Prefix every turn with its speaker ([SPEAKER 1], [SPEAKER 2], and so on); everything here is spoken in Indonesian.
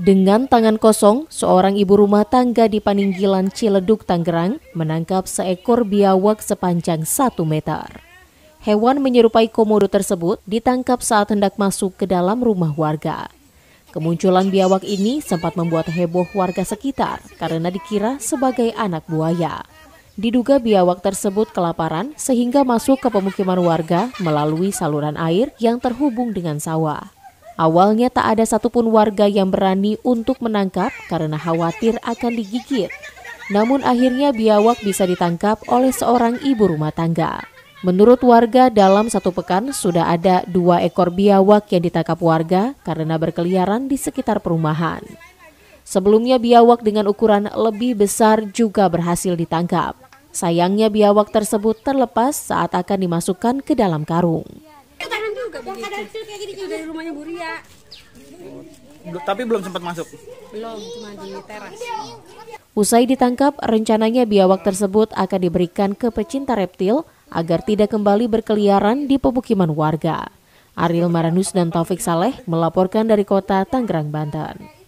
[SPEAKER 1] Dengan tangan kosong, seorang ibu rumah tangga di Paninggilan Ciledug, Tangerang menangkap seekor biawak sepanjang satu meter. Hewan menyerupai komodo tersebut ditangkap saat hendak masuk ke dalam rumah warga. Kemunculan biawak ini sempat membuat heboh warga sekitar karena dikira sebagai anak buaya. Diduga biawak tersebut kelaparan sehingga masuk ke pemukiman warga melalui saluran air yang terhubung dengan sawah. Awalnya tak ada satupun warga yang berani untuk menangkap karena khawatir akan digigit. Namun akhirnya biawak bisa ditangkap oleh seorang ibu rumah tangga. Menurut warga, dalam satu pekan sudah ada dua ekor biawak yang ditangkap warga karena berkeliaran di sekitar perumahan. Sebelumnya biawak dengan ukuran lebih besar juga berhasil ditangkap. Sayangnya biawak tersebut terlepas saat akan dimasukkan ke dalam karung juga begitu. Kadang kecil kayak gini dari rumahnya Bu Ria. Tapi belum sempat masuk. Belum, cuma di teras. Usai ditangkap, rencananya biawak tersebut akan diberikan ke pecinta reptil agar tidak kembali berkeliaran di pemukiman warga. Ariel Maranus dan Taufik Saleh melaporkan dari kota Tangerang, Banten.